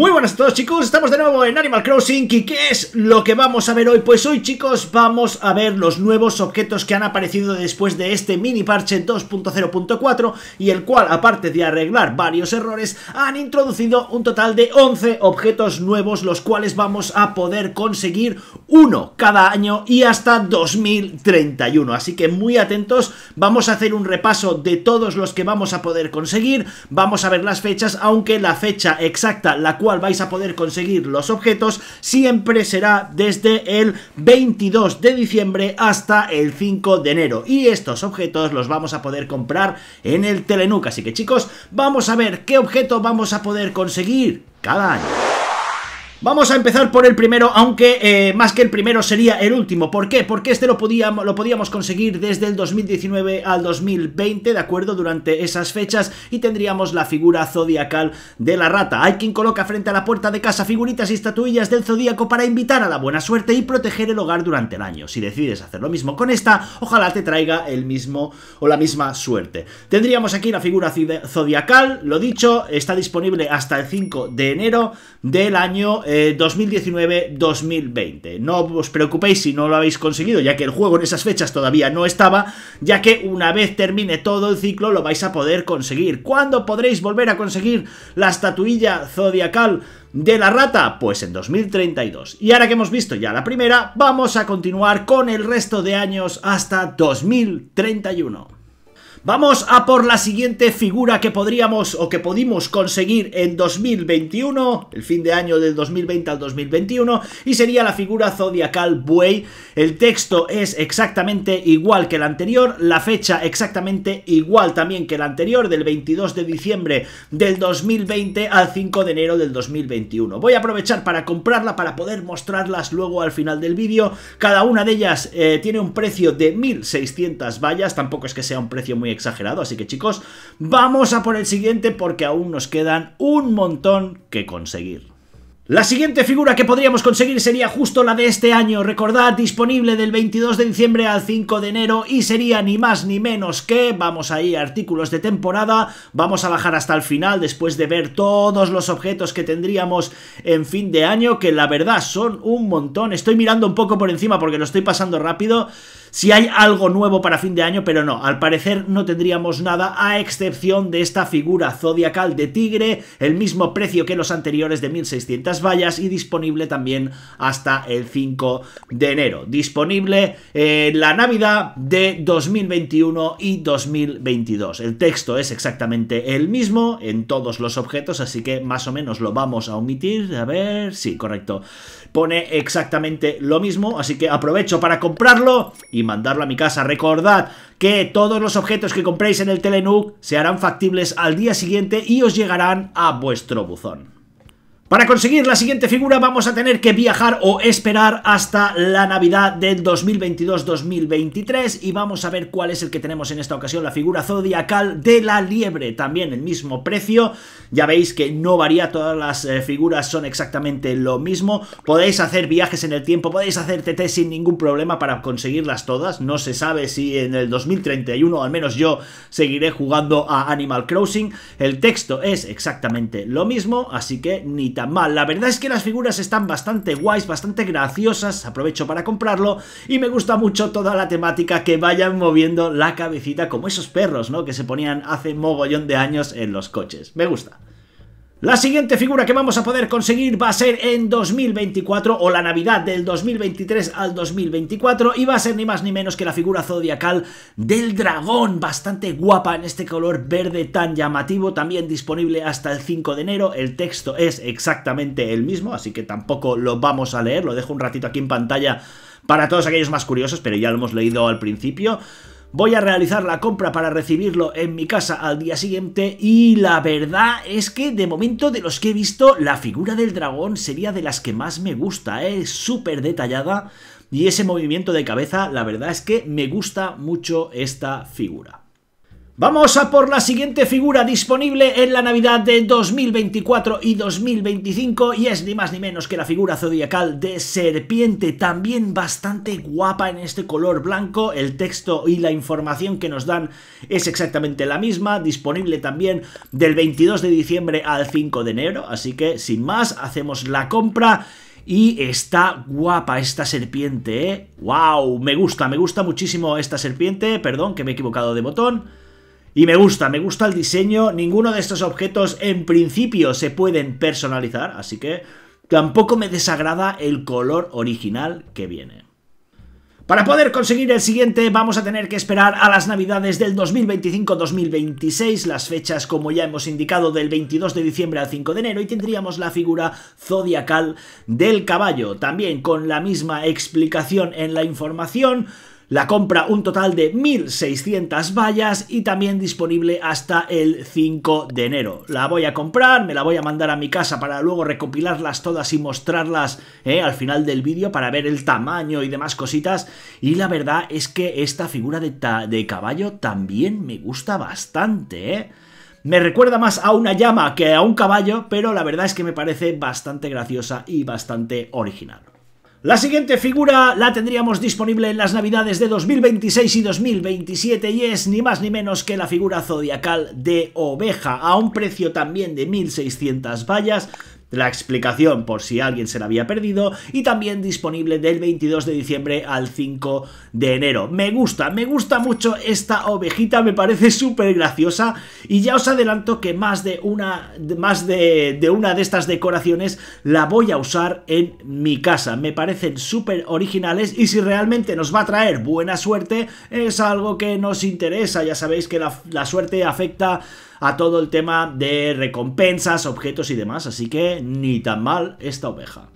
Muy buenas a todos chicos, estamos de nuevo en Animal Crossing y ¿qué es lo que vamos a ver hoy? Pues hoy chicos vamos a ver los nuevos objetos que han aparecido después de este mini parche 2.0.4 y el cual aparte de arreglar varios errores han introducido un total de 11 objetos nuevos los cuales vamos a poder conseguir uno cada año y hasta 2031 así que muy atentos, vamos a hacer un repaso de todos los que vamos a poder conseguir, vamos a ver las fechas aunque la fecha exacta la cual vais a poder conseguir los objetos siempre será desde el 22 de diciembre hasta el 5 de enero y estos objetos los vamos a poder comprar en el Telenuca. así que chicos vamos a ver qué objeto vamos a poder conseguir cada año Vamos a empezar por el primero, aunque eh, más que el primero sería el último. ¿Por qué? Porque este lo podíamos, lo podíamos conseguir desde el 2019 al 2020, ¿de acuerdo? Durante esas fechas y tendríamos la figura zodiacal de la rata. Hay quien coloca frente a la puerta de casa figuritas y estatuillas del zodíaco para invitar a la buena suerte y proteger el hogar durante el año. Si decides hacer lo mismo con esta, ojalá te traiga el mismo o la misma suerte. Tendríamos aquí la figura zodiacal, lo dicho, está disponible hasta el 5 de enero del año 2019-2020. Eh, no os preocupéis si no lo habéis conseguido, ya que el juego en esas fechas todavía no estaba, ya que una vez termine todo el ciclo lo vais a poder conseguir. ¿Cuándo podréis volver a conseguir la estatuilla zodiacal? de la rata? Pues en 2032. Y ahora que hemos visto ya la primera, vamos a continuar con el resto de años hasta 2031. Vamos a por la siguiente figura que podríamos o que pudimos conseguir en 2021, el fin de año del 2020 al 2021, y sería la figura zodiacal buey. El texto es exactamente igual que el anterior, la fecha exactamente igual también que el anterior, del 22 de diciembre del 2020 al 5 de enero del 2021. Voy a aprovechar para comprarla para poder mostrarlas luego al final del vídeo. Cada una de ellas eh, tiene un precio de 1.600 vallas, tampoco es que sea un precio muy exagerado. Así que chicos, vamos a por el siguiente porque aún nos quedan un montón que conseguir. La siguiente figura que podríamos conseguir sería justo la de este año, recordad, disponible del 22 de diciembre al 5 de enero y sería ni más ni menos que, vamos a ahí, artículos de temporada, vamos a bajar hasta el final después de ver todos los objetos que tendríamos en fin de año, que la verdad son un montón, estoy mirando un poco por encima porque lo estoy pasando rápido, si hay algo nuevo para fin de año, pero no, al parecer no tendríamos nada a excepción de esta figura zodiacal de tigre, el mismo precio que los anteriores de 1600 vallas y disponible también hasta el 5 de enero. Disponible en eh, la Navidad de 2021 y 2022. El texto es exactamente el mismo en todos los objetos, así que más o menos lo vamos a omitir. A ver, sí, correcto. Pone exactamente lo mismo, así que aprovecho para comprarlo y y mandarlo a mi casa. Recordad que todos los objetos que compréis en el Telenook se harán factibles al día siguiente y os llegarán a vuestro buzón. Para conseguir la siguiente figura vamos a tener que viajar o esperar hasta la Navidad del 2022-2023 y vamos a ver cuál es el que tenemos en esta ocasión, la figura zodiacal de la liebre, también el mismo precio, ya veis que no varía, todas las eh, figuras son exactamente lo mismo, podéis hacer viajes en el tiempo, podéis hacer TT sin ningún problema para conseguirlas todas, no se sabe si en el 2031, al menos yo, seguiré jugando a Animal Crossing, el texto es exactamente lo mismo, así que ni mal. La verdad es que las figuras están bastante guays, bastante graciosas, aprovecho para comprarlo y me gusta mucho toda la temática que vayan moviendo la cabecita como esos perros, ¿no? Que se ponían hace mogollón de años en los coches. Me gusta. La siguiente figura que vamos a poder conseguir va a ser en 2024 o la Navidad del 2023 al 2024 y va a ser ni más ni menos que la figura zodiacal del dragón, bastante guapa en este color verde tan llamativo, también disponible hasta el 5 de enero, el texto es exactamente el mismo, así que tampoco lo vamos a leer, lo dejo un ratito aquí en pantalla para todos aquellos más curiosos, pero ya lo hemos leído al principio voy a realizar la compra para recibirlo en mi casa al día siguiente y la verdad es que de momento de los que he visto la figura del dragón sería de las que más me gusta, ¿eh? es súper detallada y ese movimiento de cabeza la verdad es que me gusta mucho esta figura. Vamos a por la siguiente figura disponible en la Navidad de 2024 y 2025 y es ni más ni menos que la figura zodiacal de serpiente, también bastante guapa en este color blanco, el texto y la información que nos dan es exactamente la misma, disponible también del 22 de diciembre al 5 de enero, así que sin más hacemos la compra. Y está guapa esta serpiente, ¿eh? ¡Wow! Me gusta, me gusta muchísimo esta serpiente. Perdón, que me he equivocado de botón. Y me gusta, me gusta el diseño. Ninguno de estos objetos en principio se pueden personalizar, así que tampoco me desagrada el color original que viene. Para poder conseguir el siguiente vamos a tener que esperar a las navidades del 2025-2026, las fechas como ya hemos indicado del 22 de diciembre al 5 de enero y tendríamos la figura zodiacal del caballo, también con la misma explicación en la información, la compra un total de 1.600 vallas y también disponible hasta el 5 de enero. La voy a comprar, me la voy a mandar a mi casa para luego recopilarlas todas y mostrarlas eh, al final del vídeo para ver el tamaño y demás cositas. Y la verdad es que esta figura de, de caballo también me gusta bastante, eh. Me recuerda más a una llama que a un caballo, pero la verdad es que me parece bastante graciosa y bastante original. La siguiente figura la tendríamos disponible en las navidades de 2026 y 2027 y es ni más ni menos que la figura zodiacal de oveja a un precio también de 1600 vallas la explicación por si alguien se la había perdido y también disponible del 22 de diciembre al 5 de enero. Me gusta, me gusta mucho esta ovejita, me parece súper graciosa y ya os adelanto que más de una más de, una de estas decoraciones la voy a usar en mi casa. Me parecen súper originales y si realmente nos va a traer buena suerte es algo que nos interesa. Ya sabéis que la suerte afecta a todo el tema de recompensas, objetos y demás, así que ni tan mal esta oveja.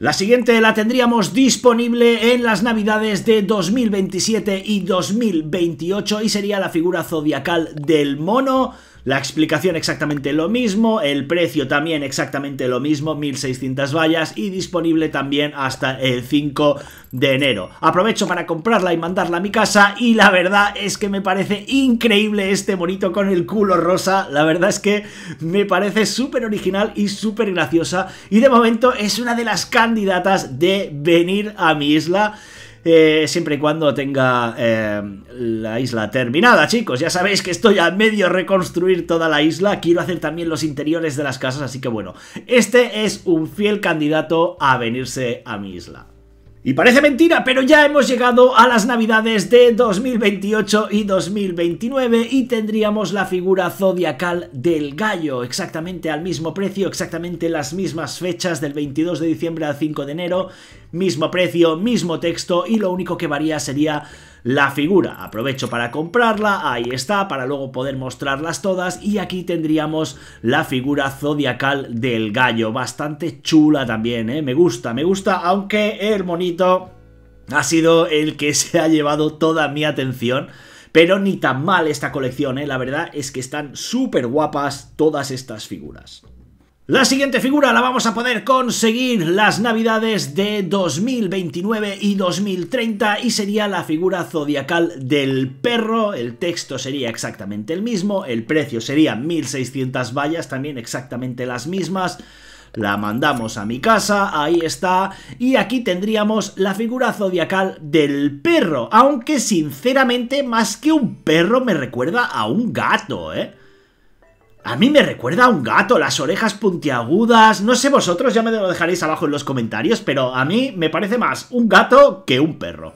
La siguiente la tendríamos disponible en las navidades de 2027 y 2028 y sería la figura zodiacal del mono la explicación exactamente lo mismo, el precio también exactamente lo mismo, 1600 vallas y disponible también hasta el 5 de enero. Aprovecho para comprarla y mandarla a mi casa y la verdad es que me parece increíble este monito con el culo rosa, la verdad es que me parece súper original y súper graciosa y de momento es una de las candidatas de venir a mi isla. Eh, siempre y cuando tenga eh, la isla terminada, chicos. Ya sabéis que estoy a medio reconstruir toda la isla, quiero hacer también los interiores de las casas, así que bueno, este es un fiel candidato a venirse a mi isla. Y parece mentira, pero ya hemos llegado a las navidades de 2028 y 2029 y tendríamos la figura zodiacal del gallo, exactamente al mismo precio, exactamente las mismas fechas del 22 de diciembre al 5 de enero mismo precio, mismo texto y lo único que varía sería la figura. Aprovecho para comprarla, ahí está, para luego poder mostrarlas todas y aquí tendríamos la figura zodiacal del gallo, bastante chula también, ¿eh? me gusta, me gusta, aunque el monito ha sido el que se ha llevado toda mi atención. Pero ni tan mal esta colección, ¿eh? la verdad es que están súper guapas todas estas figuras. La siguiente figura la vamos a poder conseguir las navidades de 2029 y 2030 y sería la figura zodiacal del perro, el texto sería exactamente el mismo, el precio sería 1600 vallas, también exactamente las mismas, la mandamos a mi casa, ahí está, y aquí tendríamos la figura zodiacal del perro, aunque sinceramente más que un perro me recuerda a un gato, ¿eh? A mí me recuerda a un gato, las orejas puntiagudas. No sé vosotros, ya me lo dejaréis abajo en los comentarios, pero a mí me parece más un gato que un perro.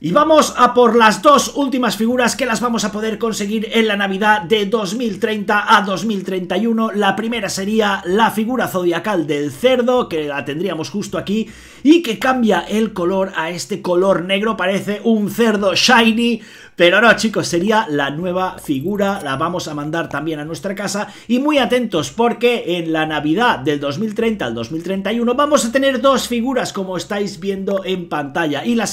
Y vamos a por las dos últimas figuras que las vamos a poder conseguir en la Navidad de 2030 a 2031. La primera sería la figura zodiacal del cerdo, que la tendríamos justo aquí, y que cambia el color a este color negro, parece un cerdo shiny, pero no, chicos, sería la nueva figura, la vamos a mandar también a nuestra casa y muy atentos porque en la Navidad del 2030 al 2031 vamos a tener dos figuras como estáis viendo en pantalla y la,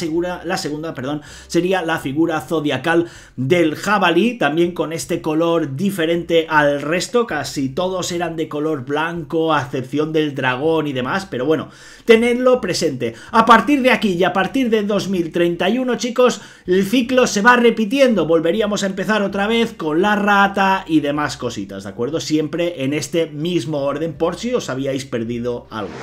la segunda perdón, sería la figura zodiacal del jabalí, también con este color diferente al resto, casi todos eran de color blanco a excepción del dragón y demás, pero bueno, tenedlo presente. A partir de aquí y a partir de 2031 chicos, el ciclo se va a repitiendo, volveríamos a empezar otra vez con la rata y demás cositas, ¿de acuerdo? Siempre en este mismo orden por si os habíais perdido algo.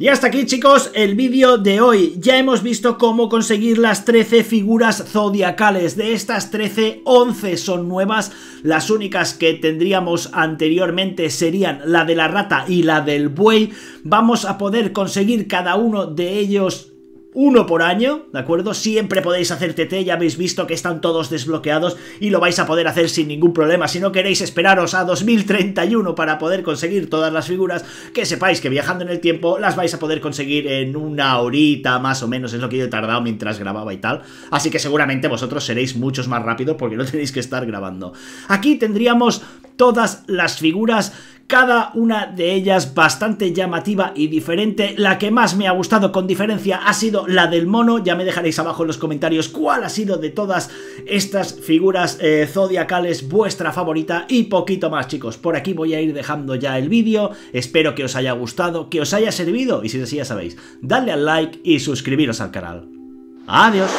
Y hasta aquí chicos el vídeo de hoy, ya hemos visto cómo conseguir las 13 figuras zodiacales, de estas 13, 11 son nuevas, las únicas que tendríamos anteriormente serían la de la rata y la del buey, vamos a poder conseguir cada uno de ellos uno por año, ¿de acuerdo? Siempre podéis hacer TT, ya habéis visto que están todos desbloqueados y lo vais a poder hacer sin ningún problema. Si no queréis esperaros a 2031 para poder conseguir todas las figuras, que sepáis que viajando en el tiempo las vais a poder conseguir en una horita más o menos, es lo que yo he tardado mientras grababa y tal. Así que seguramente vosotros seréis muchos más rápidos porque no tenéis que estar grabando. Aquí tendríamos todas las figuras cada una de ellas bastante llamativa y diferente. La que más me ha gustado con diferencia ha sido la del mono, ya me dejaréis abajo en los comentarios cuál ha sido de todas estas figuras eh, zodiacales vuestra favorita y poquito más chicos. Por aquí voy a ir dejando ya el vídeo, espero que os haya gustado, que os haya servido y si es así ya sabéis, dadle al like y suscribiros al canal. ¡Adiós!